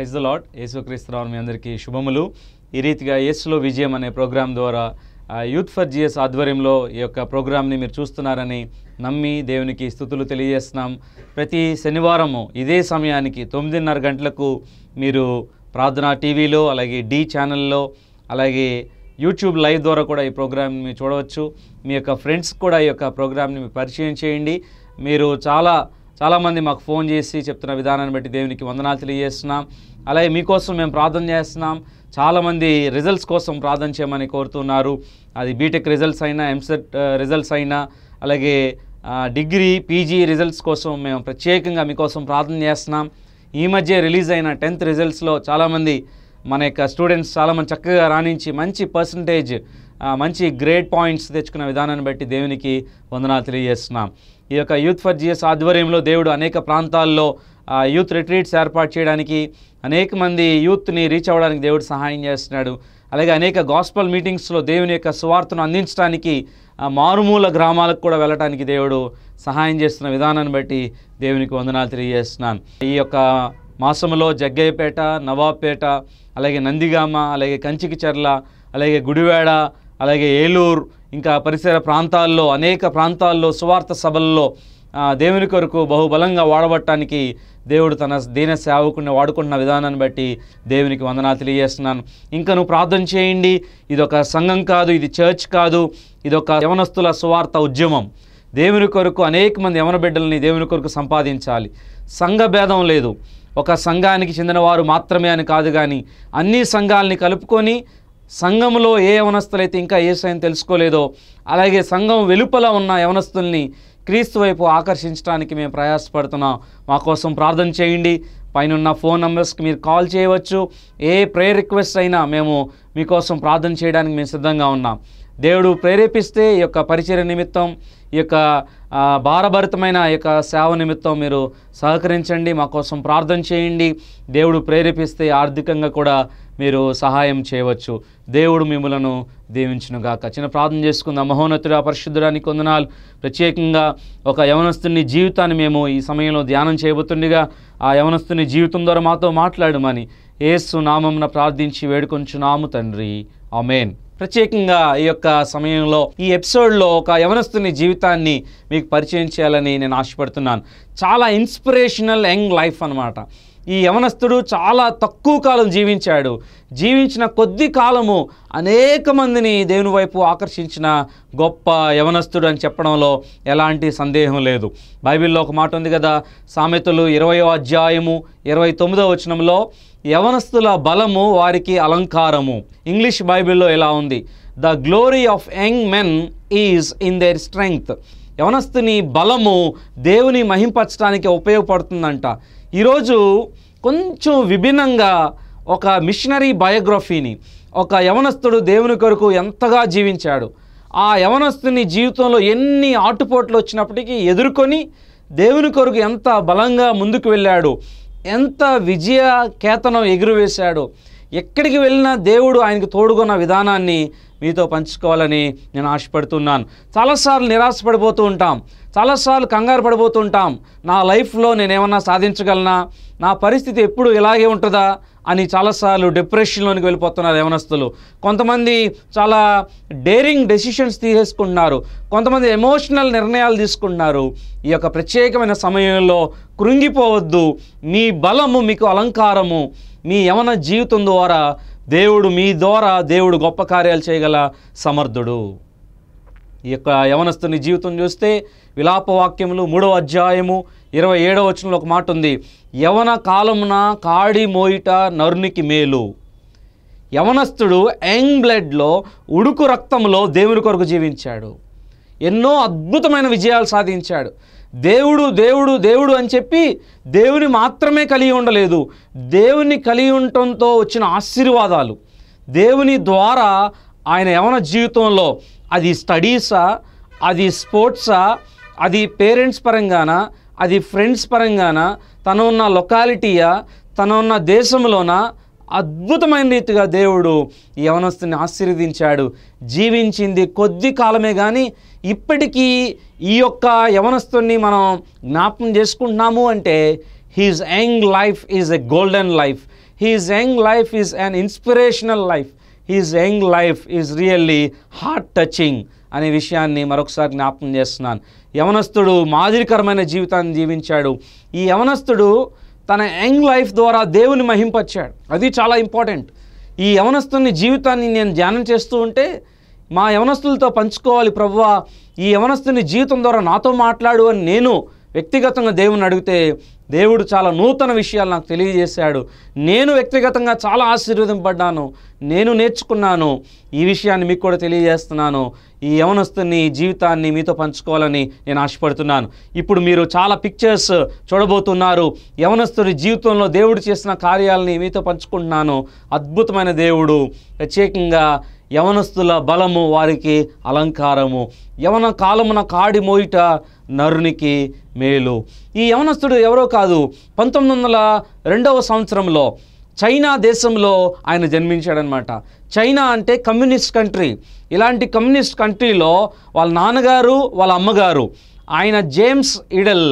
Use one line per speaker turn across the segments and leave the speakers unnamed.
praise the Lord యేసుక్రీస్తురావు మీ అందరికీ శుభములు ఈ రీతిగా యేసులో విజయం అనే ప్రోగ్రాం ద్వారా యూత్ ఫర్ జిఎస్ ఆధ్వర్యంలో ఈ యొక్క ప్రోగ్రామ్ని మీరు చూస్తున్నారని నమ్మి దేవునికి స్థుతులు తెలియజేస్తున్నాం ప్రతి శనివారము ఇదే సమయానికి తొమ్మిదిన్నర గంటలకు మీరు ప్రార్థన టీవీలో అలాగే డి ఛానల్లో అలాగే యూట్యూబ్ లైవ్ ద్వారా కూడా ఈ ప్రోగ్రామ్ని మీరు చూడవచ్చు మీ యొక్క ఫ్రెండ్స్ కూడా ఈ యొక్క ప్రోగ్రామ్ని మీరు పరిచయం చేయండి మీరు చాలా చాలామంది మాకు ఫోన్ చేసి చెప్తున్న విధానాన్ని బట్టి దేవునికి వందనాలు తెలియజేస్తున్నాం అలాగే మీకోసం మేము ప్రార్థన చేస్తున్నాం చాలామంది రిజల్ట్స్ కోసం ప్రార్థన చేయమని కోరుతున్నారు అది బీటెక్ రిజల్ట్స్ అయినా ఎంసెట్ రిజల్ట్స్ అయినా అలాగే డిగ్రీ పీజీ రిజల్ట్స్ కోసం మేము ప్రత్యేకంగా మీకోసం ప్రార్థన చేస్తున్నాం ఈ మధ్య రిలీజ్ అయిన టెన్త్ రిజల్ట్స్లో చాలామంది మన యొక్క స్టూడెంట్స్ చాలామంది చక్కగా రాణించి మంచి పర్సంటేజ్ మంచి గ్రేడ్ పాయింట్స్ తెచ్చుకున్న విధానాన్ని బట్టి దేవునికి వందనాలు తెలియజేస్తున్నాం ఈ యొక్క యూత్ ఫర్ జిఎస్ ఆధ్వర్యంలో దేవుడు అనేక ప్రాంతాల్లో యూత్ రిట్రీట్స్ ఏర్పాటు చేయడానికి అనేక మంది యూత్ని రీచ్ అవ్వడానికి దేవుడు సహాయం చేస్తున్నాడు అలాగే అనేక గాస్పల్ మీటింగ్స్లో దేవుని యొక్క సువార్తను అందించడానికి మారుమూల గ్రామాలకు కూడా వెళ్ళడానికి దేవుడు సహాయం చేస్తున్న విధానాన్ని బట్టి దేవునికి వందనాలు తెలియజేస్తున్నాను ఈ యొక్క మాసంలో జగ్గయ్యపేట నవాబ్పేట అలాగే నందిగామ అలాగే కంచికిచర్ల అలాగే గుడివేడ అలాగే ఏలూరు ఇంకా పరిసర ప్రాంతాల్లో అనేక ప్రాంతాల్లో సువార్త సభల్లో దేవుని కొరకు బహుబలంగా వాడబట్టడానికి దేవుడు తన దీన సేవకుని వాడుకున్న విధానాన్ని బట్టి దేవునికి వందనాలు తెలియజేస్తున్నాను ఇంకా నువ్వు ప్రార్థన చేయండి ఇది ఒక సంఘం కాదు ఇది చర్చ్ కాదు ఇది ఒక యవనస్తుల సువార్త ఉద్యమం దేవుని కొరకు అనేక మంది యవన బిడ్డల్ని దేవుని కొరకు సంపాదించాలి సంఘ భేదం లేదు ఒక సంఘానికి చెందినవారు మాత్రమే అని కాదు కానీ అన్ని సంఘాలని కలుపుకొని సంఘంలో ఏ యవనస్తులైతే ఇంకా ఏ సైన్ తెలుసుకోలేదో అలాగే సంఘం వెలుపల ఉన్న యవనస్తుల్ని క్రీస్తు వైపు ఆకర్షించడానికి మేము ప్రయాసపడుతున్నాం మా కోసం ప్రార్థన చేయండి పైన ఫోన్ నెంబర్స్కి మీరు కాల్ చేయవచ్చు ఏ ప్రేయర్ రిక్వెస్ట్ అయినా మేము మీకోసం ప్రార్థన చేయడానికి మేము సిద్ధంగా ఉన్నాం దేవుడు ప్రేరేపిస్తే ఈ యొక్క పరిచయ నిమిత్తం ఈ యొక్క భారభరితమైన యొక్క సేవ నిమిత్తం మీరు సహకరించండి మా కోసం ప్రార్థన చేయండి దేవుడు ప్రేరేపిస్తే ఆర్థికంగా కూడా మీరు సహాయం చేయవచ్చు దేవుడు మిమ్మలను దీవించునుగాక చిన్న ప్రార్థన చేసుకుందాం మహోన్నతుడు పరిశుద్ధుడానికి కొందనాలు ప్రత్యేకంగా ఒక యవనస్తుని జీవితాన్ని మేము ఈ సమయంలో ధ్యానం చేయబోతుండగా ఆ యవనస్తుని జీవితం ద్వారా మాతో మాట్లాడమని ఏసు నామంన ప్రార్థించి వేడుకొంచున్నాము తండ్రి అమేన్ ప్రత్యేకంగా ఈ యొక్క సమయంలో ఈ ఎపిసోడ్లో ఒక యవనస్తుని జీవితాన్ని మీకు పరిచయం చేయాలని నేను ఆశపడుతున్నాను చాలా ఇన్స్పిరేషనల్ యంగ్ లైఫ్ అనమాట ఈ యవనస్తుడు చాలా తక్కువ కాలం జీవించాడు జీవించిన కొద్ది కాలము అనేక మందిని దేవుని వైపు ఆకర్షించిన గొప్ప యవనస్తుడు అని చెప్పడంలో ఎలాంటి సందేహం లేదు బైబిల్లో ఒక మాట ఉంది కదా సామెతలు ఇరవయో అధ్యాయము ఇరవై తొమ్మిదో వచనంలో యవనస్తుల బలము వారికి అలంకారము ఇంగ్లీష్ బైబిల్లో ఇలా ఉంది the glory of young men is in their strength యవనస్తుని బలము దేవుని మహింపరచడానికి ఉపయోగపడుతుందంట ఈరోజు కొంచెం విభిన్నంగా ఒక మిషనరీ బయోగ్రఫీని ఒక యవనస్తుడు దేవుని కొరకు ఎంతగా జీవించాడు ఆ యవనస్తుని జీవితంలో ఎన్ని ఆటుపోట్లు వచ్చినప్పటికీ ఎదుర్కొని దేవుని కొరకు ఎంత బలంగా ముందుకు వెళ్ళాడు ఎంత విజయ కేతనం ఎగురువేశాడు ఎక్కడికి వెళ్ళినా దేవుడు ఆయనకు తోడుకున్న విధానాన్ని మీతో పంచుకోవాలని నేను ఆశపడుతున్నాను చాలాసార్లు నిరాశపడిపోతూ ఉంటాం చాలాసార్లు కంగారు పడిపోతూ ఉంటాం నా లైఫ్లో నేనేమన్నా సాధించగలనా నా పరిస్థితి ఎప్పుడు ఇలాగే ఉంటుందా అని చాలాసార్లు డిప్రెషన్లోనికి వెళ్ళిపోతున్నారు యవనస్తులు కొంతమంది చాలా డేరింగ్ డెసిషన్స్ తీసేసుకుంటున్నారు కొంతమంది ఎమోషనల్ నిర్ణయాలు తీసుకుంటున్నారు ఈ యొక్క ప్రత్యేకమైన సమయంలో కృంగిపోవద్దు మీ బలము మీకు అలంకారము మీ యవన జీవితం ద్వారా దేవుడు మీ ద్వారా దేవుడు గొప్ప కార్యాలు చేయగల సమర్థుడు ఈ యొక్క యవనస్తుని జీవితం చూస్తే విలాపవాక్యములు మూడవ అధ్యాయము ఇరవై ఏడవ వచనంలో ఒక మాట ఉంది యవన కాలమున కాడి మోయిట నరునికి మేలు యవనస్తుడు యంగ్ బ్లడ్లో ఉడుకు రక్తంలో దేవుని కొరకు జీవించాడు ఎన్నో అద్భుతమైన విజయాలు సాధించాడు దేవుడు దేవుడు దేవుడు అని చెప్పి దేవుని మాత్రమే కలిగి ఉండలేదు దేవుని కలిగి ఉండటంతో వచ్చిన ఆశీర్వాదాలు దేవుని ద్వారా ఆయన యవన జీవితంలో అది స్టడీసా అది స్పోర్ట్సా అది పేరెంట్స్ పరంగానా అది ఫ్రెండ్స్ పరంగానా తను ఉన్న లొకాలిటీయా తను ఉన్న దేశంలోన అద్భుతమైన రీతిగా దేవుడు యవనస్తుని ఆశీర్వదించాడు జీవించింది కొద్ది కాలమే కానీ ఇప్పటికీ ఈ యొక్క యవనస్తుని మనం జ్ఞాపకం చేసుకుంటున్నాము అంటే his young life is a golden life his young life is an inspirational life his young life is really heart touching అనే విషయాన్ని మరొకసారి జ్ఞాపం చేస్తున్నాను యవనస్తుడు మాదిరికరమైన జీవితాన్ని జీవించాడు ఈ యవనస్తుడు తన యంగ్ లైఫ్ ద్వారా దేవుని మహింపచ్చాడు అది చాలా ఇంపార్టెంట్ ఈ యవనస్తుని జీవితాన్ని నేను ధ్యానం చేస్తూ ఉంటే మా యవనస్తులతో పంచుకోవాలి ప్రభువా ఈ యవనస్తుని జీవితం ద్వారా నాతో మాట్లాడు అని నేను వ్యక్తిగతంగా దేవుని అడిగితే దేవుడు చాలా నూతన విషయాలు నాకు తెలియజేశాడు నేను వ్యక్తిగతంగా చాలా ఆశీర్వదింపడ్డాను నేను నేర్చుకున్నాను ఈ విషయాన్ని మీకు కూడా తెలియజేస్తున్నాను ఈ యవనస్తుని జీవితాన్ని మీతో పంచుకోవాలని నేను ఆశపడుతున్నాను ఇప్పుడు మీరు చాలా పిక్చర్స్ చూడబోతున్నారు యవనస్తుని జీవితంలో దేవుడు చేసిన కార్యాలని మీతో పంచుకుంటున్నాను అద్భుతమైన దేవుడు ప్రత్యేకంగా యవనస్తుల బలము వారికి అలంకారము యవన కాలమున కాడి మోయిట నరునికి మేలు ఈ యవనస్తుడు ఎవరో కాదు పంతొమ్మిది వందల రెండవ సంవత్సరంలో చైనా దేశంలో ఆయన జన్మించాడనమాట చైనా అంటే కమ్యూనిస్ట్ కంట్రీ ఇలాంటి కమ్యూనిస్ట్ కంట్రీలో వాళ్ళ నాన్నగారు వాళ్ళ అమ్మగారు ఆయన జేమ్స్ ఇడల్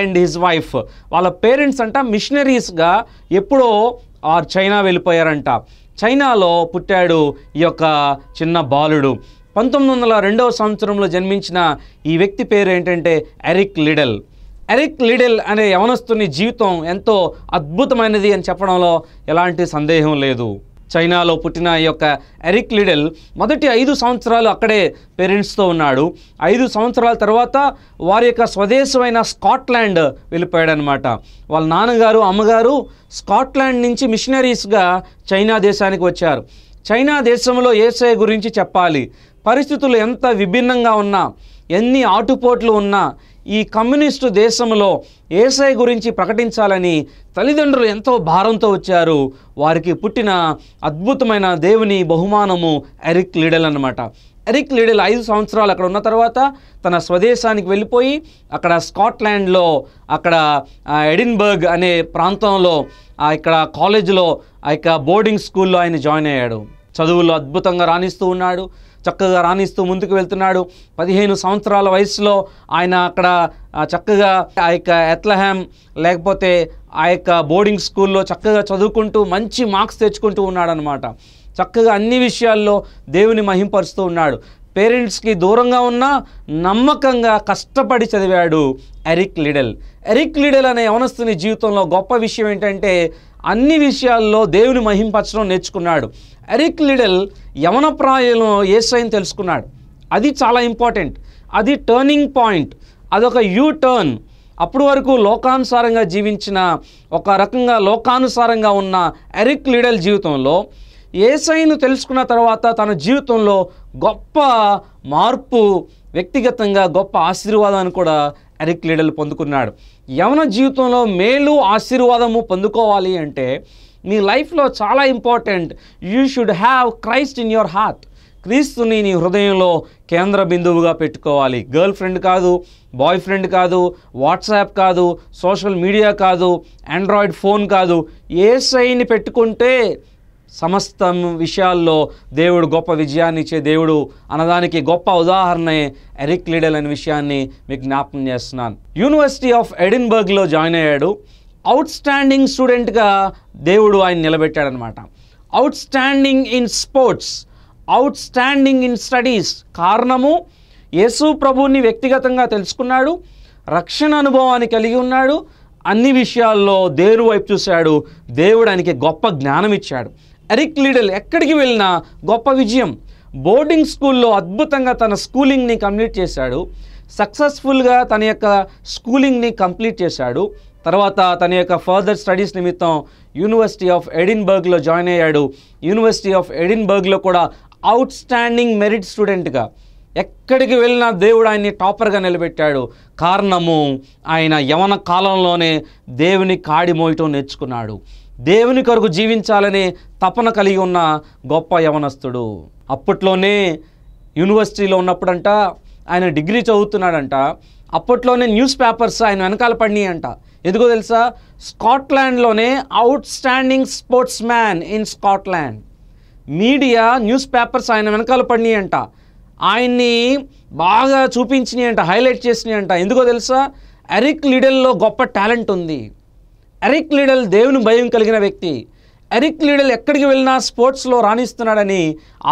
అండ్ హిజ్ వైఫ్ వాళ్ళ పేరెంట్స్ అంట మిషనరీస్గా ఎప్పుడో ఆ చైనా వెళ్ళిపోయారంట చైనాలో పుట్టాడు ఈ యొక్క చిన్న బాలుడు పంతొమ్మిది వందల రెండవ సంవత్సరంలో జన్మించిన ఈ వ్యక్తి పేరు ఏంటంటే ఎరిక్ లిడెల్ ఎరిక్ లిడెల్ అనే యవనస్తుని జీవితం ఎంతో అద్భుతమైనది అని చెప్పడంలో ఎలాంటి సందేహం లేదు చైనాలో పుట్టిన ఈ యొక్క ఎరిక్ లిడెల్ మొదటి ఐదు సంవత్సరాలు అక్కడే పేరెంట్స్తో ఉన్నాడు ఐదు సంవత్సరాల తర్వాత వారి యొక్క స్వదేశమైన స్కాట్లాండ్ వెళ్ళిపోయాడనమాట వాళ్ళ నాన్నగారు అమ్మగారు స్కాట్లాండ్ నుంచి మిషనరీస్గా చైనా దేశానికి వచ్చారు చైనా దేశంలో ఏసఐ గురించి చెప్పాలి పరిస్థితులు ఎంత విభిన్నంగా ఉన్నా ఎన్ని ఆటుపోట్లు ఉన్నా ఈ కమ్యూనిస్టు దేశంలో ఏసై గురించి ప్రకటించాలని తల్లిదండ్రులు ఎంతో భారంతో వచ్చారు వారికి పుట్టిన అద్భుతమైన దేవుని బహుమానము ఎరిక్ లీడల్ అనమాట ఎరిక్ లీడల్ ఐదు సంవత్సరాలు అక్కడ ఉన్న తర్వాత తన స్వదేశానికి వెళ్ళిపోయి అక్కడ స్కాట్లాండ్లో అక్కడ ఎడిన్బర్గ్ అనే ప్రాంతంలో ఇక్కడ కాలేజీలో ఆ యొక్క బోర్డింగ్ స్కూల్లో ఆయన జాయిన్ అయ్యాడు చదువులు అద్భుతంగా రాణిస్తూ ఉన్నాడు చక్కగా రాణిస్తూ ముందుకు వెళ్తున్నాడు పదిహేను సంవత్సరాల వయసులో ఆయన అక్కడ చక్కగా ఆ యొక్క ఎత్లహామ్ లేకపోతే ఆ యొక్క బోర్డింగ్ స్కూల్లో చక్కగా చదువుకుంటూ మంచి మార్క్స్ తెచ్చుకుంటూ ఉన్నాడనమాట చక్కగా అన్ని విషయాల్లో దేవుని మహింపరుస్తూ ఉన్నాడు పేరెంట్స్కి దూరంగా ఉన్న నమ్మకంగా కష్టపడి చదివాడు ఎరిక్ లిడెల్ ఎరిక్ లిడెల్ అనే యవనస్తుని జీవితంలో గొప్ప విషయం ఏంటంటే అన్ని విషయాల్లో దేవుని మహింపరచడం నేర్చుకున్నాడు ఎరిక్ లిడల్ యవన ప్రాయంలో ఏసైని తెలుసుకున్నాడు అది చాలా ఇంపార్టెంట్ అది టర్నింగ్ పాయింట్ అదొక యూ టర్న్ అప్పుడు వరకు లోకానుసారంగా జీవించిన ఒక రకంగా లోకానుసారంగా ఉన్న ఎరిక్ లిడల్ జీవితంలో ఏసైను తెలుసుకున్న తర్వాత తన జీవితంలో గొప్ప మార్పు వ్యక్తిగతంగా గొప్ప ఆశీర్వాదాన్ని కూడా ఎరిక్ లీడల్ పొందుకున్నాడు యవన జీవితంలో మేలు ఆశీర్వాదము పొందుకోవాలి అంటే నీ లైఫ్లో చాలా important you should have Christ in your heart క్రీస్తుని నీ హృదయంలో కేంద్ర బిందువుగా పెట్టుకోవాలి గర్ల్ ఫ్రెండ్ కాదు బాయ్ ఫ్రెండ్ కాదు వాట్సాప్ కాదు సోషల్ మీడియా కాదు ఆండ్రాయిడ్ ఫోన్ కాదు ఏ సైని పెట్టుకుంటే సమస్త విషయాల్లో దేవుడు గొప్ప విజయాన్ని ఇచ్చే దేవుడు అన్నదానికి గొప్ప ఉదాహరణే ఎరిక్ లీడల్ అనే విషయాన్ని మీకు జ్ఞాపం చేస్తున్నాను యూనివర్సిటీ ఆఫ్ ఎడిన్బర్గ్లో జాయిన్ అయ్యాడు అవుట్ స్టాండింగ్ స్టూడెంట్గా దేవుడు ఆయన నిలబెట్టాడనమాట outstanding in sports outstanding in studies కారణము యేసు ప్రభువుని వ్యక్తిగతంగా తెలుసుకున్నాడు రక్షణ అనుభవాన్ని కలిగి ఉన్నాడు అన్ని విషయాల్లో దేవుడు వైపు చూశాడు దేవుడు ఆయనకి గొప్ప జ్ఞానం ఇచ్చాడు ఎరిక్ లీడల్ ఎక్కడికి వెళ్ళినా గొప్ప విజయం బోర్డింగ్ స్కూల్లో అద్భుతంగా తన స్కూలింగ్ని కంప్లీట్ చేశాడు సక్సెస్ఫుల్గా తన యొక్క స్కూలింగ్ని కంప్లీట్ చేశాడు తర్వాత తన యొక్క ఫర్దర్ స్టడీస్ నిమిత్తం యూనివర్సిటీ ఆఫ్ ఎడిన్బర్గ్లో జాయిన్ అయ్యాడు యూనివర్సిటీ ఆఫ్ ఎడిన్బర్గ్లో కూడా అవుట్ స్టాండింగ్ మెరిట్ స్టూడెంట్గా ఎక్కడికి వెళ్ళినా దేవుడు ఆయన్ని టాపర్గా నిలబెట్టాడు కారణము ఆయన యవన కాలంలోనే దేవుని కాడి మోయటం నేర్చుకున్నాడు దేవుని కొరకు జీవించాలనే తపన కలిగి ఉన్న గొప్ప యవనస్తుడు అప్పట్లోనే యూనివర్సిటీలో ఉన్నప్పుడంట ఆయన డిగ్రీ చదువుతున్నాడంట అప్పట్లోనే న్యూస్ పేపర్స్ ఆయన వెనకాల పడినాయి అంట ఎందుకో తెలుసా స్కాట్లాండ్లోనే outstanding sportsman in Scotland media newspapers ఆయన వెనకాల పడినాయి అంట ఆయన్ని బాగా చూపించినాయి అంట హైలైట్ చేసినాయి అంట ఎందుకో తెలుసా ఎరిక్ లీడల్లో గొప్ప టాలెంట్ ఉంది ఎరిక్ లీడల్ దేవుని భయం కలిగిన వ్యక్తి ఎరిక్ లీడల్ ఎక్కడికి వెళ్ళినా స్పోర్ట్స్లో రాణిస్తున్నాడని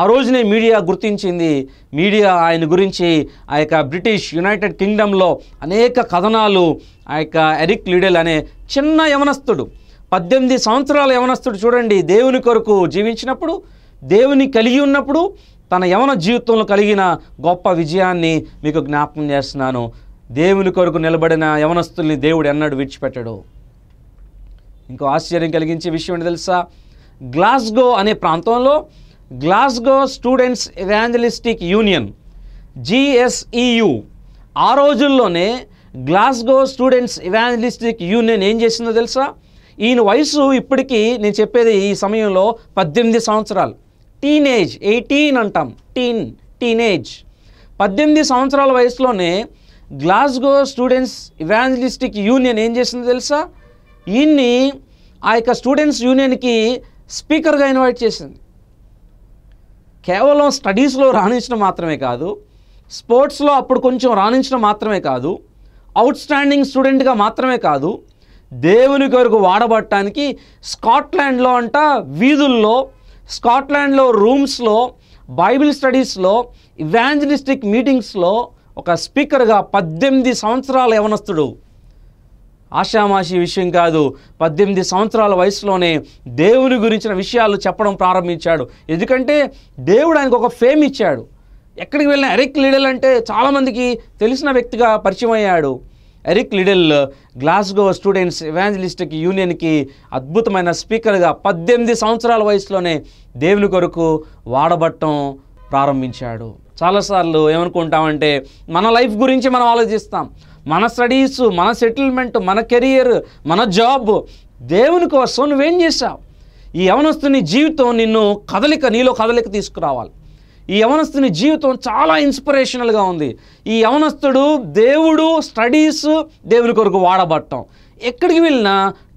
ఆ రోజునే మీడియా గుర్తించింది మీడియా ఆయన గురించి ఆ యొక్క బ్రిటిష్ యునైటెడ్ కింగ్డమ్లో అనేక కథనాలు ఆ యొక్క ఎరిక్ లీడల్ అనే చిన్న యవనస్తుడు పద్దెనిమిది సంవత్సరాల యవనస్తుడు చూడండి దేవుని కొరకు జీవించినప్పుడు దేవుని కలిగి ఉన్నప్పుడు తన యవన జీవితంలో కలిగిన గొప్ప విజయాన్ని మీకు జ్ఞాపకం చేస్తున్నాను దేవుని కొరకు నిలబడిన యవనస్తుల్ని దేవుడు ఎన్నడూ విడిచిపెట్టడు ఇంకో ఆశ్చర్యం కలిగించే విషయం ఏంటి తెలుసా గ్లాస్గో అనే ప్రాంతంలో Glasgow students evangelistic union GSEU ఆ రోజుల్లోనే గ్లాస్గో స్టూడెంట్స్ ఇవాంజలిస్టిక్ యూనియన్ ఏం చేసిందో తెలుసా ఈయన వయసు ఇప్పటికీ నేను చెప్పేది ఈ సమయంలో పద్దెనిమిది సంవత్సరాలు టీనేజ్ ఎయిటీన్ అంటాం టీన్ టీనేజ్ పద్దెనిమిది సంవత్సరాల వయసులోనే గ్లాస్గో స్టూడెంట్స్ ఇవాంజలిస్టిక్ యూనియన్ ఏం చేసిందో తెలుసా ఈయన్ని ఆ యొక్క స్టూడెంట్స్ యూనియన్కి స్పీకర్గా ఇన్వైట్ చేసింది కేవలం స్టడీస్లో రాణించడం మాత్రమే కాదు స్పోర్ట్స్లో అప్పుడు కొంచెం రాణించడం మాత్రమే కాదు అవుట్ స్టాండింగ్ స్టూడెంట్గా మాత్రమే కాదు దేవుని కొరకు వాడబట్టడానికి స్కాట్లాండ్లో అంట వీధుల్లో స్కాట్లాండ్లో రూమ్స్లో బైబిల్ స్టడీస్లో ఇవాంజలిస్టిక్ మీటింగ్స్లో ఒక స్పీకర్గా పద్దెనిమిది సంవత్సరాల యవనస్తుడు ఆషామాషి విషయం కాదు పద్దెనిమిది సంవత్సరాల వయసులోనే దేవుని గురించిన విషయాలు చెప్పడం ప్రారంభించాడు ఎందుకంటే దేవుడు ఆయనకు ఒక ఫేమ్ ఇచ్చాడు ఎక్కడికి వెళ్ళిన ఎరిక్ లిడెల్ అంటే చాలామందికి తెలిసిన వ్యక్తిగా పరిచయం అయ్యాడు Eric Liddell Glasgow students evangelistic యూనియన్కి అద్భుతమైన స్పీకర్గా పద్దెనిమిది సంవత్సరాల వయసులోనే దేవుని కొరకు వాడబట్టం ప్రారంభించాడు చాలాసార్లు ఏమనుకుంటామంటే మన లైఫ్ గురించి మనం ఆలోచిస్తాం మన స్టడీస్ మన సెటిల్మెంట్ మన కెరియర్ మన జాబ్ దేవుని కోసం నువ్వేం చేశావు ఈ యవనస్తుని జీవితం నిన్ను కదలిక నీలో కదలిక తీసుకురావాలి ఈ యవనస్తుని జీవితం చాలా ఇన్స్పిరేషనల్గా ఉంది ఈ యవనస్తుడు దేవుడు స్టడీస్ దేవుని కొరకు వాడబట్టం ఎక్కడికి వెళ్ళినా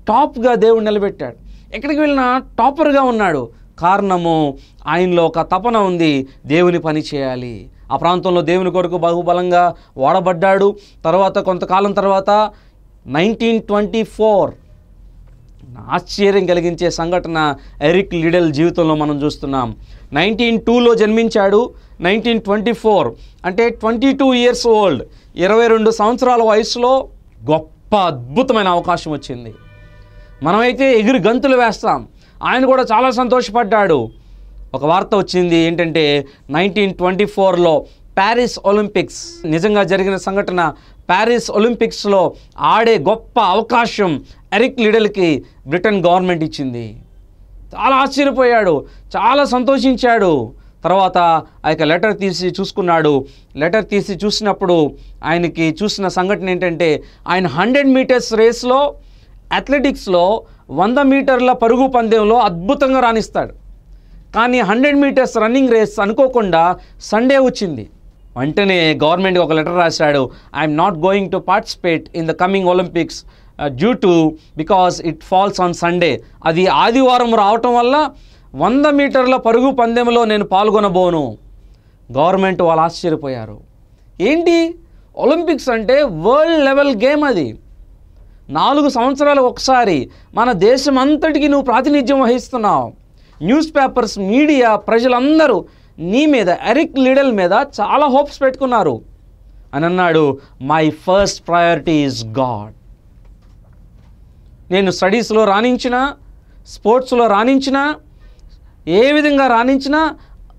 టాప్గా దేవుడు నిలబెట్టాడు ఎక్కడికి వెళ్ళినా టాపర్గా ఉన్నాడు కారణము ఆయనలో ఒక తపన ఉంది దేవుని పని చేయాలి ఆ ప్రాంతంలో దేవుని కొడుకు బహుబలంగా వాడబడ్డాడు తర్వాత కొంతకాలం తర్వాత నైన్టీన్ ట్వంటీ ఫోర్ ఆశ్చర్యం కలిగించే సంఘటన ఎరిక్ లిడల్ జీవితంలో మనం చూస్తున్నాం నైన్టీన్ టూలో జన్మించాడు నైన్టీన్ ట్వంటీ ఫోర్ అంటే ట్వంటీ టూ ఇయర్స్ ఓల్డ్ ఇరవై రెండు సంవత్సరాల వయసులో గొప్ప అద్భుతమైన అవకాశం వచ్చింది మనమైతే ఎగిరి గంతులు వేస్తాం ఆయన కూడా చాలా సంతోషపడ్డాడు ఒక వార్త వచ్చింది ఏంటంటే నైన్టీన్ ట్వంటీ ఫోర్లో ప్యారిస్ ఒలింపిక్స్ నిజంగా జరిగిన సంఘటన ప్యారిస్ ఒలింపిక్స్లో ఆడే గొప్ప అవకాశం ఎరిక్ లిడల్కి బ్రిటన్ గవర్నమెంట్ ఇచ్చింది చాలా ఆశ్చర్యపోయాడు చాలా సంతోషించాడు తర్వాత ఆ యొక్క లెటర్ తీసి చూసుకున్నాడు లెటర్ తీసి చూసినప్పుడు ఆయనకి చూసిన సంఘటన ఏంటంటే ఆయన హండ్రెడ్ మీటర్స్ రేస్లో అథ్లెటిక్స్లో వంద మీటర్ల పరుగు పందెంలో అద్భుతంగా రాణిస్తాడు కానీ హండ్రెడ్ మీటర్స్ రన్నింగ్ రేస్ అనుకోకుండా సండే వచ్చింది వెంటనే గవర్నమెంట్ ఒక లెటర్ రాశాడు I'm not going to participate in the coming Olympics due to because it falls on Sunday అది ఆదివారం రావటం వల్ల వంద మీటర్ల పరుగు పందెంలో నేను పాల్గొనబోను గవర్నమెంట్ వాళ్ళు ఆశ్చర్యపోయారు ఏంటి ఒలింపిక్స్ అంటే వరల్డ్ లెవెల్ గేమ్ అది నాలుగు సంవత్సరాలు ఒకసారి మన దేశమంతటికి నువ్వు ప్రాతినిధ్యం వహిస్తున్నావు న్యూస్ పేపర్స్ మీడియా ప్రజలందరూ నీ మీద ఎరిక్ లీడల్ మీద చాలా హోప్స్ పెట్టుకున్నారు అని అన్నాడు my first priority is God నేను స్టడీస్లో రాణించిన స్పోర్ట్స్లో రాణించిన ఏ విధంగా రాణించినా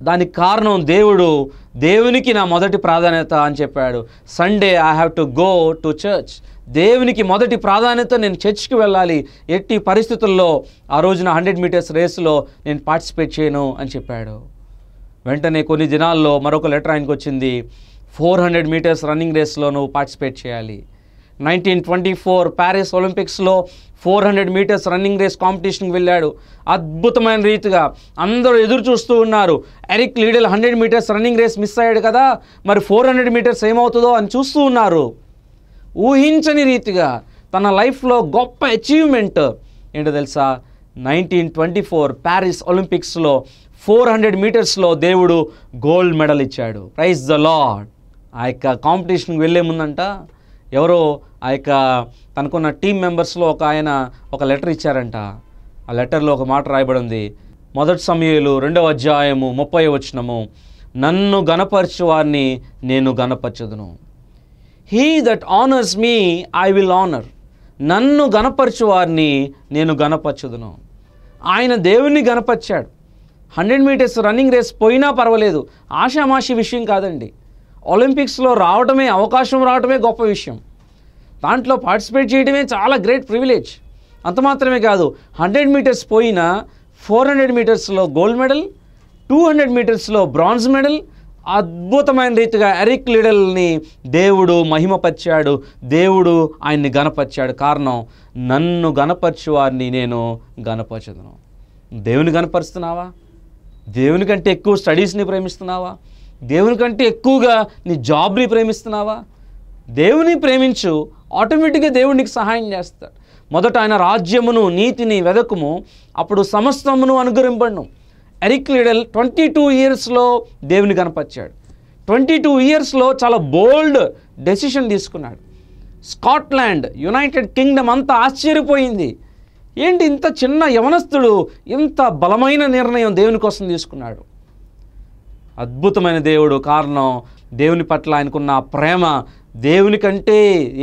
దానికి కారణం దేవుడు దేవునికి నా మొదటి ప్రాధాన్యత అని చెప్పాడు Sunday I have to go to church దేవునికి మొదటి ప్రాధాన్యత నేను చర్చ్కి వెళ్ళాలి ఎట్టి పరిస్థితుల్లో ఆ రోజున హండ్రెడ్ మీటర్స్ రేస్లో నేను పార్టిసిపేట్ చేయను అని చెప్పాడు వెంటనే కొన్ని దినాల్లో మరొక లెటర్ ఆయనకు వచ్చింది ఫోర్ హండ్రెడ్ మీటర్స్ రన్నింగ్ రేస్లో నువ్వు పార్టిసిపేట్ చేయాలి నైన్టీన్ ట్వంటీ ఫోర్ ప్యారిస్ ఒలింపిక్స్లో four hundred meters running race కాంపిటీషన్కి వెళ్ళాడు అద్భుతమైన రీతిగా అందరూ ఎదురు చూస్తూ ఉన్నారు Eric Liddell hundred meters running race miss అయ్యాడు కదా మరి ఫోర్ హండ్రెడ్ మీటర్స్ ఏమవుతుందో అని చూస్తూ ఉన్నారు ఊహించని రీతిగా తన లైఫ్లో గొప్ప అచీవ్మెంట్ ఏంటో తెలుసా నైన్టీన్ ట్వంటీ ఫోర్ ప్యారిస్ ఒలింపిక్స్లో ఫోర్ హండ్రెడ్ మీటర్స్లో దేవుడు గోల్డ్ మెడల్ ఇచ్చాడు ప్రైజ్ ద లాడ్ ఆ యొక్క కాంపిటీషన్కి వెళ్ళే ముందంట ఎవరో ఆ యొక్క తనకున్న టీం మెంబర్స్లో ఒక ఆయన ఒక లెటర్ ఇచ్చారంట ఆ లెటర్లో ఒక మాట రాయబడింది మొదటి సమయాలు రెండవ అధ్యాయము ముప్పై వచనము నన్ను గనపరచు వారిని నేను గనపరచదును he that honours me I will honour నన్ను గనపరచు వారిని నేను గనపరచుదును ఆయన దేవుణ్ణి గనపరిచాడు హండ్రెడ్ మీటర్స్ రన్నింగ్ రేస్ పోయినా పర్వాలేదు ఆషామాషి విషయం కాదండి ఒలింపిక్స్లో రావడమే అవకాశం రావడమే గొప్ప విషయం దాంట్లో పార్టిసిపేట్ చేయడమే చాలా గ్రేట్ ప్రివిలేజ్ అంత మాత్రమే కాదు హండ్రెడ్ మీటర్స్ పోయినా ఫోర్ హండ్రెడ్ మీటర్స్లో గోల్డ్ మెడల్ టూ హండ్రెడ్ మీటర్స్లో బ్రాంజ్ మెడల్ అద్భుతమైన రీతిగా ఎరిక్ లీడల్ని దేవుడు మహిమపరిచాడు దేవుడు ఆయన్ని గనపరిచాడు కారణం నన్ను గనపరచు వారిని నేను గనపరచదును దేవుని గనపరుస్తున్నావా దేవుని కంటే ఎక్కువ స్టడీస్ని ప్రేమిస్తున్నావా దేవుని కంటే ఎక్కువగా నీ జాబ్ని ప్రేమిస్తున్నావా దేవుని ప్రేమించు ఆటోమేటిక్గా దేవుడు నీకు సహాయం చేస్తాడు మొదట ఆయన రాజ్యమును నీతిని వెదకము అప్పుడు సమస్తమును అనుగ్రహింపడను ఎరిక్ లీడల్ ట్వంటీ టూ ఇయర్స్లో దేవుని కనపరిచాడు ట్వంటీ టూ ఇయర్స్లో చాలా బోల్డ్ డెసిషన్ తీసుకున్నాడు స్కాట్లాండ్ యునైటెడ్ కింగ్డమ్ అంతా ఆశ్చర్యపోయింది ఏంటి ఇంత చిన్న యవనస్తుడు ఇంత బలమైన నిర్ణయం దేవుని కోసం తీసుకున్నాడు అద్భుతమైన దేవుడు కారణం దేవుని పట్ల ఆయనకున్న ప్రేమ దేవుని కంటే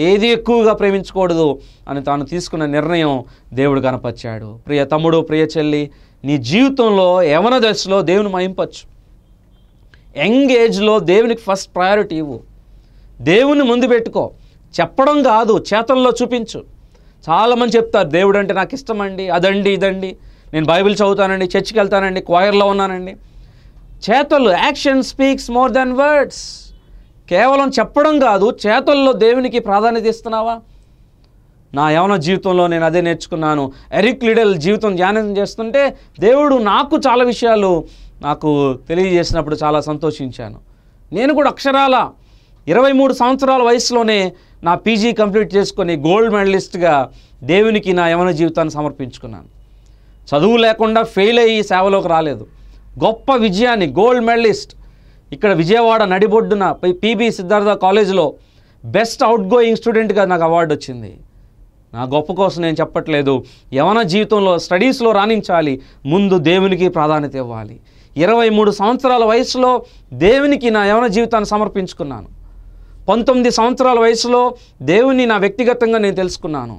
ఏది ఎక్కువగా ప్రేమించకూడదు అని తాను తీసుకున్న నిర్ణయం దేవుడు కనపరిచాడు ప్రియ తమ్ముడు ప్రియ చెల్లి నీ జీవితంలో యవన దశలో దేవుని మహింపచ్చు యంగ్ ఏజ్లో దేవునికి ఫస్ట్ ప్రయారిటీ ఇవ్వు దేవుని ముందు పెట్టుకో చెప్పడం కాదు చేతల్లో చూపించు చాలామంది చెప్తారు దేవుడు అంటే నాకు ఇష్టమండి అదండి ఇదండి నేను బైబిల్ చదువుతానండి చర్చికి వెళ్తానండి క్వాయర్లో ఉన్నానండి చేతలు action speaks more than words కేవలం చెప్పడం కాదు చేతుల్లో దేవునికి ప్రాధాన్యత ఇస్తున్నావా నా యవన జీవితంలో నేను అదే నేర్చుకున్నాను ఎరిక్ లిడల్ జీవితం ధ్యానం చేస్తుంటే దేవుడు నాకు చాలా విషయాలు నాకు తెలియజేసినప్పుడు చాలా సంతోషించాను నేను కూడా అక్షరాల ఇరవై మూడు సంవత్సరాల వయసులోనే నా పీజీ కంప్లీట్ చేసుకొని గోల్డ్ మెడలిస్ట్గా దేవునికి నా యవన జీవితాన్ని సమర్పించుకున్నాను చదువు లేకుండా ఫెయిల్ అయ్యి సేవలోకి రాలేదు గొప్ప విజయాన్ని గోల్డ్ మెడలిస్ట్ ఇక్కడ విజయవాడ నడిబొడ్డున పీబీ సిద్ధార్థ కాలేజ్లో బెస్ట్ అవుట్ గోయింగ్ స్టూడెంట్గా నాకు అవార్డు వచ్చింది నా గొప్ప కోసం నేను చెప్పట్లేదు యవన జీవితంలో స్టడీస్లో రాణించాలి ముందు దేవునికి ప్రాధాన్యత ఇవ్వాలి ఇరవై మూడు సంవత్సరాల వయసులో దేవునికి నా యవన జీవితాన్ని సమర్పించుకున్నాను పంతొమ్మిది సంవత్సరాల వయసులో దేవుని నా వ్యక్తిగతంగా నేను తెలుసుకున్నాను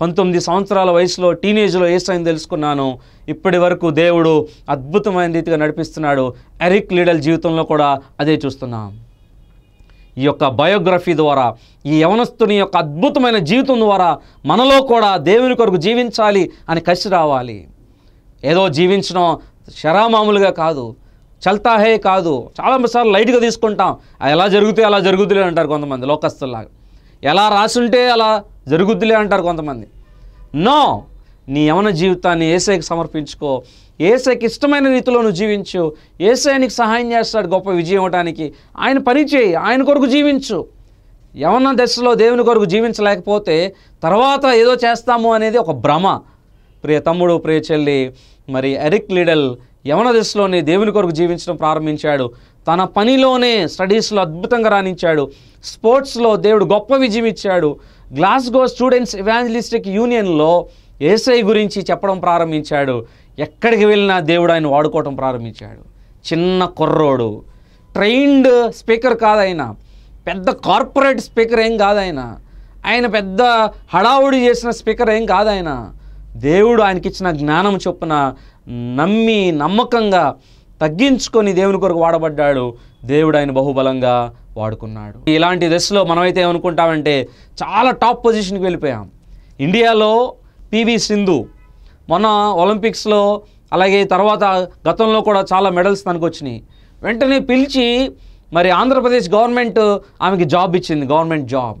పంతొమ్మిది సంవత్సరాల వయసులో టీనేజ్లో ఏసైని తెలుసుకున్నాను ఇప్పటి వరకు దేవుడు అద్భుతమైన రీతిగా నడిపిస్తున్నాడు ఎరిక్ లీడల్ జీవితంలో కూడా అదే చూస్తున్నాం ఈ యొక్క బయోగ్రఫీ ద్వారా ఈ యవనస్తుని యొక్క అద్భుతమైన జీవితం ద్వారా మనలో కూడా దేవుని కొరకు జీవించాలి అని కసి రావాలి ఏదో జీవించడం శరామామూలుగా కాదు చల్తాహే కాదు చాలాసార్లు లైట్గా తీసుకుంటాం ఎలా జరుగుతాయి అలా జరుగుతుంది అంటారు కొంతమంది లోకస్తుల్లాగా ఎలా రాసుంటే అలా జరుగుద్దిలే అంటారు కొంతమంది నో నీ యవన జీవితాన్ని ఏసైకి సమర్పించుకో ఏసైకి ఇష్టమైన రీతిలో నువ్వు జీవించు ఏసైనికి సహాయం చేస్తాడు గొప్ప విజయం ఇవ్వడానికి ఆయన పని చేయి ఆయన కొరకు జీవించు యవన దశలో దేవుని కొరకు జీవించలేకపోతే తర్వాత ఏదో చేస్తాము అనేది ఒక భ్రమ ప్రియ తమ్ముడు ప్రియ చెల్లి మరి ఎరిక్ లీడల్ యవన దశలోనే దేవుని కొరకు జీవించడం ప్రారంభించాడు తన పనిలోనే స్టడీస్లో అద్భుతంగా రాణించాడు స్పోర్ట్స్లో దేవుడు గొప్ప విజయం ఇచ్చాడు గ్లాస్గో స్టూడెంట్స్ ఇవాంజలిస్టిక్ యూనియన్లో ఏసై గురించి చెప్పడం ప్రారంభించాడు ఎక్కడికి వెళ్ళినా దేవుడు ఆయన వాడుకోవటం ప్రారంభించాడు చిన్న కుర్రోడు ట్రైన్డ్ స్పీకర్ కాదైన పెద్ద కార్పొరేట్ స్పీకర్ ఏం కాదాయన ఆయన పెద్ద హడావుడి చేసిన స్పీకర్ ఏం కాదాయన దేవుడు ఆయనకిచ్చిన జ్ఞానం చొప్పున నమ్మి నమ్మకంగా తగ్గించుకొని దేవుని కొరకు వాడబడ్డాడు దేవుడు ఆయన బహుబలంగా వాడుకున్నాడు ఇలాంటి దశలో మనమైతే ఏమనుకుంటామంటే చాలా టాప్ పొజిషన్కి వెళ్ళిపోయాం ఇండియాలో పివి సింధు మొన్న ఒలింపిక్స్లో అలాగే తర్వాత గతంలో కూడా చాలా మెడల్స్ తనకు వచ్చినాయి వెంటనే పిలిచి మరి ఆంధ్రప్రదేశ్ గవర్నమెంట్ ఆమెకి జాబ్ ఇచ్చింది గవర్నమెంట్ జాబ్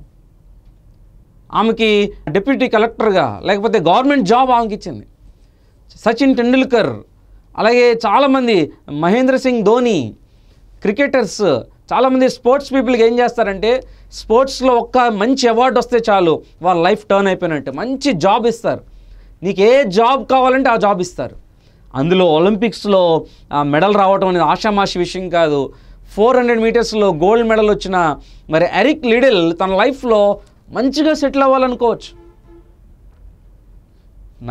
ఆమెకి డిప్యూటీ కలెక్టర్గా లేకపోతే గవర్నమెంట్ జాబ్ ఆమెకి ఇచ్చింది సచిన్ టెండూల్కర్ అలాగే చాలామంది మహేంద్ర సింగ్ ధోని క్రికెటర్స్ చాలామంది స్పోర్ట్స్ పీపుల్కి ఏం చేస్తారంటే స్పోర్ట్స్లో ఒక్క మంచి అవార్డు వస్తే చాలు వాళ్ళ లైఫ్ టర్న్ అయిపోయినట్టు మంచి జాబ్ ఇస్తారు నీకు ఏ జాబ్ కావాలంటే ఆ జాబ్ ఇస్తారు అందులో ఒలింపిక్స్లో మెడల్ రావడం అనేది ఆషామాషి విషయం కాదు ఫోర్ హండ్రెడ్ మీటర్స్లో గోల్డ్ మెడల్ వచ్చిన మరి ఎరిక్ లిడిల్ తన లైఫ్లో మంచిగా సెటిల్ అవ్వాలనుకోవచ్చు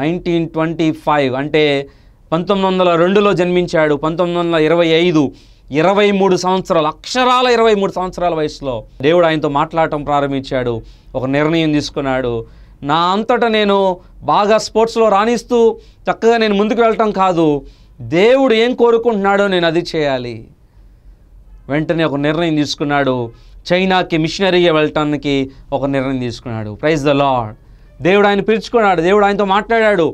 నైన్టీన్ ట్వంటీ ఫైవ్ అంటే పంతొమ్మిది వందల రెండులో జన్మించాడు పంతొమ్మిది వందల ఇరవై ఐదు ఇరవై మూడు సంవత్సరాలు అక్షరాల ఇరవై మూడు సంవత్సరాల వయసులో దేవుడు ఆయనతో మాట్లాడటం ప్రారంభించాడు ఒక నిర్ణయం తీసుకున్నాడు నా అంతటా నేను బాగా స్పోర్ట్స్లో రాణిస్తూ చక్కగా నేను ముందుకు వెళ్ళటం కాదు దేవుడు ఏం కోరుకుంటున్నాడో నేను అది చేయాలి వెంటనే ఒక నిర్ణయం తీసుకున్నాడు చైనాకి మిషనరీగా వెళ్ళటానికి ఒక నిర్ణయం తీసుకున్నాడు ప్రైజ్ ద లాడ్ దేవుడు ఆయన పిలుచుకున్నాడు దేవుడు ఆయనతో మాట్లాడాడు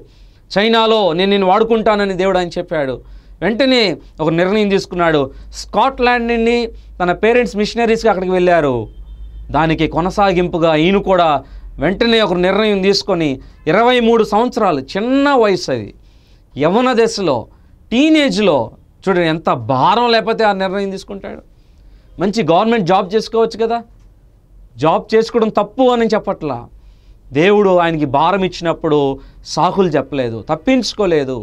చైనాలో నేను నేను వాడుకుంటానని దేవుడు ఆయన చెప్పాడు వెంటనే ఒక నిర్ణయం తీసుకున్నాడు స్కాట్లాండ్ని తన పేరెంట్స్ మిషనరీస్గా అక్కడికి వెళ్ళారు దానికి కొనసాగింపుగా ఈయన కూడా వెంటనే ఒక నిర్ణయం తీసుకొని ఇరవై మూడు సంవత్సరాలు చిన్న వయసు అది యవన దశలో టీనేజ్లో చూడండి ఎంత భారం లేకపోతే ఆ నిర్ణయం తీసుకుంటాడు మంచి గవర్నమెంట్ జాబ్ చేసుకోవచ్చు కదా జాబ్ చేసుకోవడం తప్పు అని చెప్పట్లా దేవుడు ఆయనకి భారం ఇచ్చినప్పుడు సాకులు చెప్పలేదు తప్పించుకోలేదు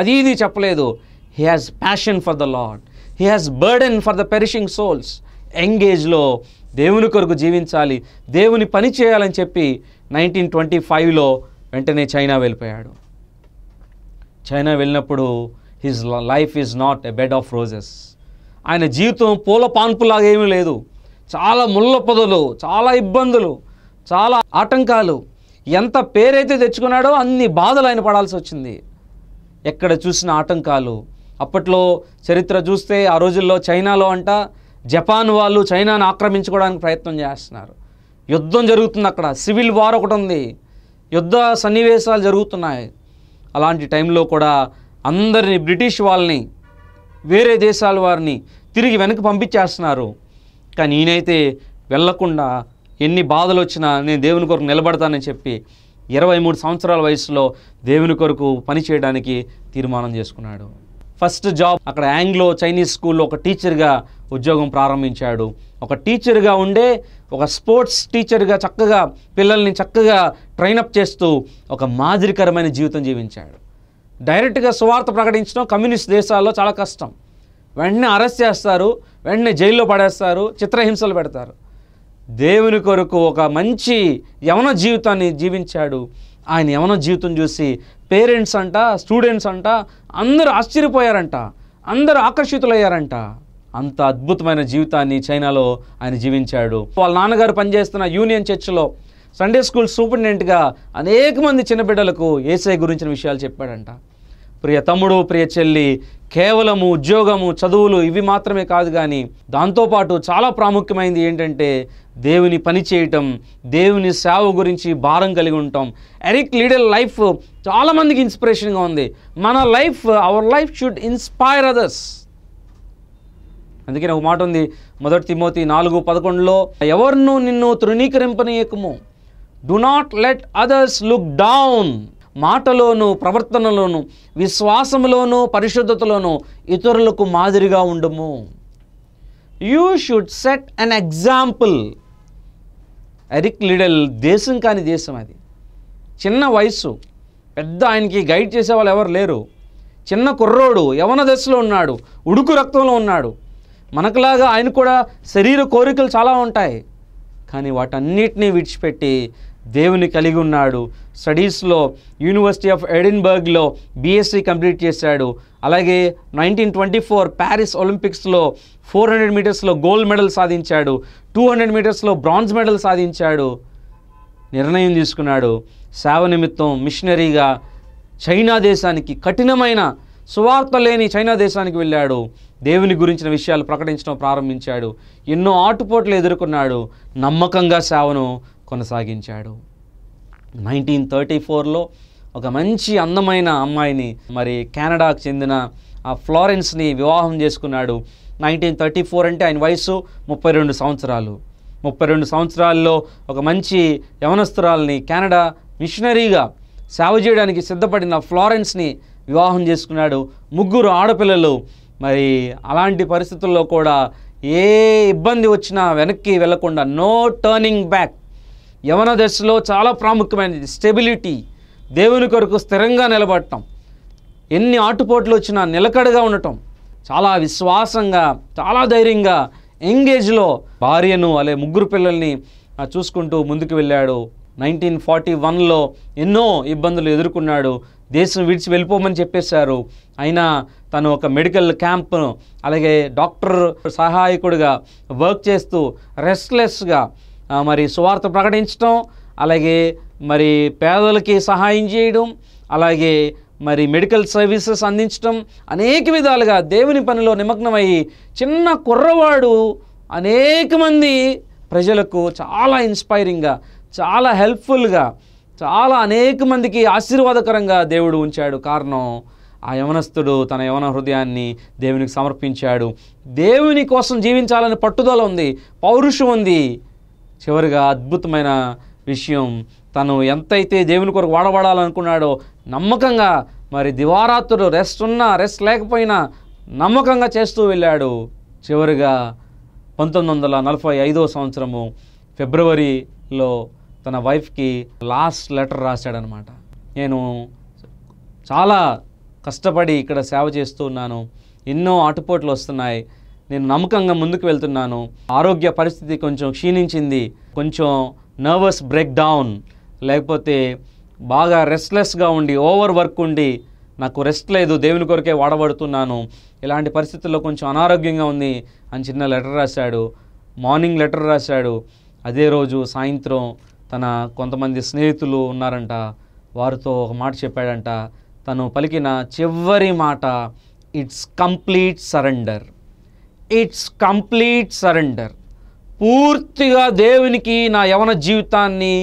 అది ఇది చెప్పలేదు he has passion for the Lord he has burden for the perishing souls young ఏజ్లో దేవుని కొరకు జీవించాలి దేవుని పని చేయాలని చెప్పి నైన్టీన్ ట్వంటీ ఫైవ్లో వెంటనే చైనా వెళ్ళిపోయాడు చైనా వెళ్ళినప్పుడు his life is not a bed of roses ఆయన జీవితం పూల పాన్పులాగా ఏమీ లేదు చాలా ముళ్ళ పొదలు చాలా ఇబ్బందులు చాలా ఆటంకాలు ఎంత పేరైతే తెచ్చుకున్నాడో అన్ని బాధలు ఆయన పడాల్సి వచ్చింది ఎక్కడ చూసిన ఆటంకాలు అప్పట్లో చరిత్ర చూస్తే ఆ రోజుల్లో చైనాలో అంట జపాన్ వాళ్ళు చైనాను ఆక్రమించుకోవడానికి ప్రయత్నం చేస్తున్నారు యుద్ధం జరుగుతుంది అక్కడ సివిల్ వార్ ఒకటి ఉంది యుద్ధ సన్నివేశాలు జరుగుతున్నాయి అలాంటి టైంలో కూడా అందరిని బ్రిటిష్ వాళ్ళని వేరే దేశాల వారిని తిరిగి వెనక్కి పంపించేస్తున్నారు కానీ ఈయనైతే వెళ్లకుండా ఎన్ని బాధలు వచ్చినా నేను దేవుని కొరకు నిలబడతానని చెప్పి ఇరవై మూడు సంవత్సరాల వయసులో దేవుని కొరకు పనిచేయడానికి తీర్మానం చేసుకున్నాడు ఫస్ట్ జాబ్ అక్కడ ఆంగ్లో చైనీస్ స్కూల్లో ఒక టీచర్గా ఉద్యోగం ప్రారంభించాడు ఒక టీచర్గా ఉండే ఒక స్పోర్ట్స్ టీచర్గా చక్కగా పిల్లల్ని చక్కగా ట్రైనప్ చేస్తూ ఒక మాదిరికరమైన జీవితం జీవించాడు డైరెక్ట్గా సువార్త ప్రకటించడం కమ్యూనిస్ట్ దేశాల్లో చాలా కష్టం వెంటనే అరెస్ట్ చేస్తారు వెంటనే జైల్లో పడేస్తారు చిత్రహింసలు పెడతారు దేవుని కొరకు ఒక మంచి యవన జీవితాన్ని జీవించాడు ఆయన యవన జీవితం చూసి పేరెంట్స్ అంట స్టూడెంట్స్ అంట అందరూ ఆశ్చర్యపోయారంట అందరూ ఆకర్షితులయ్యారంట అంత అద్భుతమైన జీవితాన్ని చైనాలో ఆయన జీవించాడు వాళ్ళ నాన్నగారు పనిచేస్తున్న యూనియన్ చర్చ్లో సండే స్కూల్ సూపరింటెండెంట్గా అనేక మంది చిన్నబిడ్డలకు ఏసఐ గురించిన విషయాలు చెప్పాడంట ప్రియ తమ్ముడు ప్రియ చెల్లి కేవలము ఉద్యోగము చదువులు ఇవి మాత్రమే కాదు కానీ దాంతోపాటు చాలా ప్రాముఖ్యమైనది ఏంటంటే దేవుని పని చేయటం దేవుని సేవ గురించి భారం కలిగి ఉంటాం ఎరిక్ లీడర్ లైఫ్ చాలామందికి ఇన్స్పిరేషన్గా ఉంది మన life our life should inspire others అందుకని ఒక మాట ఉంది మొదటి తిమోతి నాలుగు పదకొండులో ఎవరినూ నిన్ను తృణీకరింపనీయకము do not let others look down మాటలోను ప్రవర్తనలోను విశ్వాసంలోను పరిశుద్ధతలోను ఇతరులకు మాదిరిగా ఉండము you should set an example Eric Liddell దేశం కాని దేశం అది చిన్న వయసు పెద్ద ఆయనకి గైడ్ చేసేవాళ్ళు ఎవరు లేరు చిన్న కుర్రోడు యవన దశలో ఉన్నాడు ఉడుకు రక్తంలో ఉన్నాడు మనకులాగా ఆయన కూడా శరీర కోరికలు చాలా ఉంటాయి కానీ వాటన్నిటినీ విడిచిపెట్టి దేవుని కలిగి ఉన్నాడు స్టడీస్లో యూనివర్సిటీ ఆఫ్ ఎడిన్బర్గ్లో బీఎస్సీ e కంప్లీట్ చేశాడు అలాగే నైన్టీన్ ట్వంటీ ఫోర్ ప్యారిస్ ఒలింపిక్స్లో ఫోర్ హండ్రెడ్ మీటర్స్లో గోల్డ్ మెడల్ సాధించాడు టూ హండ్రెడ్ మీటర్స్లో బ్రాంజ్ మెడల్ సాధించాడు నిర్ణయం తీసుకున్నాడు సేవ నిమిత్తం మిషనరీగా చైనా దేశానికి కఠినమైన సువార్త లేని చైనా దేశానికి వెళ్ళాడు దేవుని గురించిన విషయాలు ప్రకటించడం ప్రారంభించాడు ఎన్నో ఆటుపోట్లు ఎదుర్కొన్నాడు నమ్మకంగా సేవను కొనసాగించాడు నైన్టీన్ థర్టీ ఫోర్లో ఒక మంచి అందమైన అమ్మాయిని మరి కెనడాకు చెందిన ఆ ఫ్లారెన్స్ని వివాహం చేసుకున్నాడు నైన్టీన్ థర్టీ ఫోర్ అంటే ఆయన వయసు ముప్పై రెండు సంవత్సరాలు ముప్పై రెండు సంవత్సరాల్లో ఒక మంచి యవనస్తురాల్ని కెనడా మిషనరీగా సేవ చేయడానికి సిద్ధపడిన ఫ్లారెన్స్ని వివాహం చేసుకున్నాడు ముగ్గురు ఆడపిల్లలు మరి అలాంటి పరిస్థితుల్లో కూడా ఏ ఇబ్బంది వచ్చినా వెనక్కి వెళ్లకుండా నో టర్నింగ్ బ్యాక్ యవన దశలో చాలా ప్రాముఖ్యమైనది స్టెబిలిటీ దేవుని కొరకు స్థిరంగా నిలబడటం ఎన్ని ఆటుపోట్లు వచ్చినా నిలకడగా ఉండటం చాలా విశ్వాసంగా చాలా ధైర్యంగా ఎంగేజ్లో భార్యను అలాగే ముగ్గురు పిల్లల్ని చూసుకుంటూ ముందుకు వెళ్ళాడు నైన్టీన్ ఫార్టీ వన్లో ఎన్నో ఇబ్బందులు ఎదుర్కొన్నాడు దేశం విడిచి వెళ్ళిపోమని చెప్పేశారు అయినా తను ఒక మెడికల్ క్యాంప్ను అలాగే డాక్టర్ సహాయకుడిగా వర్క్ చేస్తూ రెస్ట్లెస్గా మరి సువార్త ప్రకటించడం అలాగే మరి పేదలకి సహాయం చేయడం అలాగే మరి మెడికల్ సర్వీసెస్ అందించడం అనేక విధాలుగా దేవుని పనిలో నిమగ్నమయ్యి చిన్న కుర్రవాడు అనేక మంది ప్రజలకు చాలా ఇన్స్పైరింగ్గా చాలా హెల్ప్ఫుల్గా చాలా అనేక మందికి ఆశీర్వాదకరంగా దేవుడు ఉంచాడు కారణం ఆ యవనస్తుడు తన యవన హృదయాన్ని దేవునికి సమర్పించాడు దేవుని కోసం జీవించాలని పట్టుదల ఉంది పౌరుషం ఉంది చివరిగా అద్భుతమైన విషయం తను ఎంతైతే దేవుని కొరకు వాడబడాలనుకున్నాడో నమ్మకంగా మరి దివారాత్రుడు రెస్ట్ ఉన్నా రెస్ట్ లేకపోయినా నమ్మకంగా చేస్తూ వెళ్ళాడు చివరిగా పంతొమ్మిది వందల నలభై ఐదో సంవత్సరము ఫిబ్రవరిలో తన వైఫ్కి లాస్ట్ లెటర్ రాశాడనమాట నేను చాలా కష్టపడి ఇక్కడ సేవ చేస్తూ ఉన్నాను ఎన్నో ఆటుపోట్లు వస్తున్నాయి నేను నమ్మకంగా ముందుకు వెళ్తున్నాను ఆరోగ్య పరిస్థితి కొంచెం క్షీణించింది కొంచెం నర్వస్ బ్రేక్ డౌన్ లేకపోతే బాగా రెస్ట్లెస్గా ఉండి ఓవర్ వర్క్ ఉండి నాకు రెస్ట్ లేదు దేవుని కొరకే వాడబడుతున్నాను ఇలాంటి పరిస్థితుల్లో కొంచెం అనారోగ్యంగా ఉంది అని చిన్న లెటర్ రాశాడు మార్నింగ్ లెటర్ రాశాడు అదే రోజు సాయంత్రం తన కొంతమంది స్నేహితులు ఉన్నారంట వారితో ఒక మాట చెప్పాడంట తను పలికిన చివరి మాట it's complete surrender it's complete surrender పూర్తిగా దేవునికి నా యవన జీవితాన్ని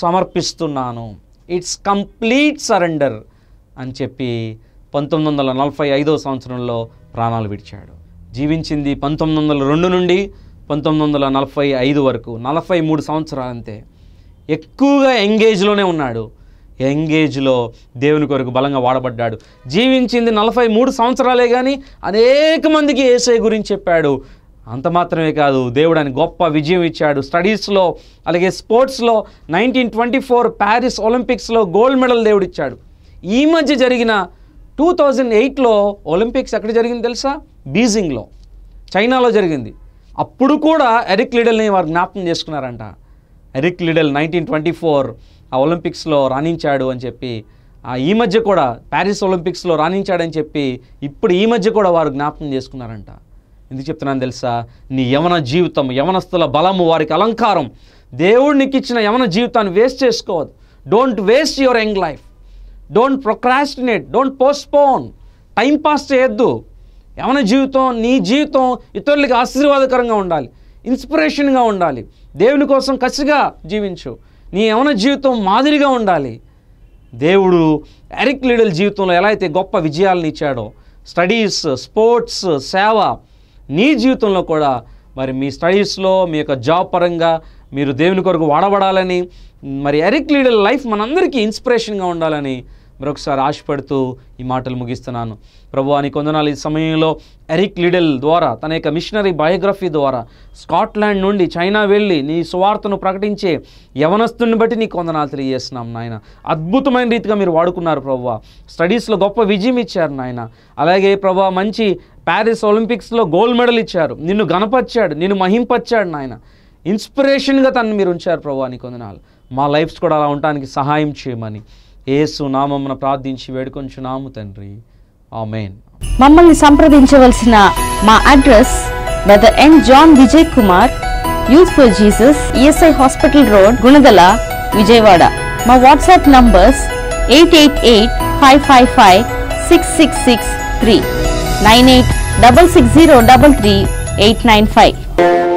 సమర్పిస్తున్నాను ఇట్స్ కంప్లీట్ సరెండర్ అని చెప్పి పంతొమ్మిది వందల నలభై ఐదో సంవత్సరంలో ప్రాణాలు విడిచాడు జీవించింది పంతొమ్మిది వందల రెండు నుండి పంతొమ్మిది వందల నలభై ఐదు వరకు నలభై మూడు సంవత్సరాలంతే ఎక్కువగా ఎంగేజ్లోనే ఉన్నాడు ఎంగేజ్లో దేవుని కొరకు బలంగా వాడబడ్డాడు జీవించింది నలభై మూడు సంవత్సరాలే కానీ అనేక మందికి ఏసై గురించి చెప్పాడు అంత మాత్రమే కాదు దేవుడు అని గొప్ప విజయం ఇచ్చాడు స్టడీస్లో అలాగే స్పోర్ట్స్లో నైన్టీన్ ట్వంటీ ఫోర్ ప్యారిస్ ఒలింపిక్స్లో గోల్డ్ మెడల్ దేవుడు ఇచ్చాడు ఈ మధ్య జరిగిన టూ థౌజండ్ ఎయిట్లో ఒలింపిక్స్ ఎక్కడ జరిగింది తెలుసా బీజింగ్లో చైనాలో జరిగింది అప్పుడు కూడా ఎరిక్ లిడల్ని వారు జ్ఞాపకం చేసుకున్నారంట Eric Liddell nineteen twenty four ఆ ఒలింపిక్స్లో రాణించాడు అని చెప్పి ఈ మధ్య కూడా ప్యారిస్ ఒలింపిక్స్లో రాణించాడని చెప్పి ఇప్పుడు ఈ మధ్య కూడా వారు జ్ఞాపకం చేసుకున్నారంట ఎందుకు చెప్తున్నాను తెలుసా నీ యవన జీవితం యవనస్తుల బలము వారికి అలంకారం దేవుడు నీకు ఇచ్చిన యవన జీవితాన్ని వేస్ట్ చేసుకోవద్దు don't waste your young life don't procrastinate don't postpone time pass చేయొద్దు యవన జీవితం నీ జీవితం ఇతరులకి ఆశీర్వాదకరంగా ఉండాలి ఇన్స్పిరేషన్గా ఉండాలి దేవుని కోసం కసిగా జీవించు నీ యవన జీవితం మాదిరిగా ఉండాలి దేవుడు ఎరిక్ లీడల్ జీవితంలో ఎలా అయితే గొప్ప విజయాలను ఇచ్చాడో స్టడీస్ స్పోర్ట్స్ సేవ నీ జీవితంలో కూడా మరి మీ స్టడీస్లో మీ యొక్క జాబ్ పరంగా మీరు దేవుని కొరకు వాడబడాలని మరి ఎరిక్ లీడల్ లైఫ్ మనందరికీ ఇన్స్పిరేషన్గా ఉండాలని మరొకసారి ఆశపడుతూ ఈ మాటలు ముగిస్తున్నాను ప్రభు అని కొందనాలు ఈ సమయంలో ఎరిక్ లిడెల్ ద్వారా తన యొక్క మిషనరీ బయోగ్రఫీ ద్వారా స్కాట్లాండ్ నుండి చైనా వెళ్ళి నీ సువార్తను ప్రకటించే యవనస్తుని బట్టి నీ కొందనాలు తెలియజేస్తున్నాం నాయన అద్భుతమైన రీతిగా మీరు వాడుకున్నారు ప్రభు స్టడీస్లో గొప్ప విజయం ఇచ్చారు నాయన అలాగే ప్రభు మంచి ప్యారిస్ ఒలింపిక్స్లో గోల్డ్ మెడల్ ఇచ్చారు నిన్ను గణపరిచాడు నిన్ను మహింపచ్చాడు నాయన ఇన్స్పిరేషన్గా తను మీరు ఉంచారు ప్రభు అని కొందనాలు మా లైఫ్స్ కూడా అలా ఉండటానికి సహాయం చేయమని ఏసు నామమున ప్రార్థించి వేడుకొంచున్నాము తండ్రి ఆమెన్ మమ్మల్ని సంప్రదించవలసిన మా address brother N John Vijay Kumar youth for Jesus ESI hospital road Gunadala Vijayawada మా WhatsApp numbers eight eight eight five five five six six six three nine eight double six zero double three eight nine five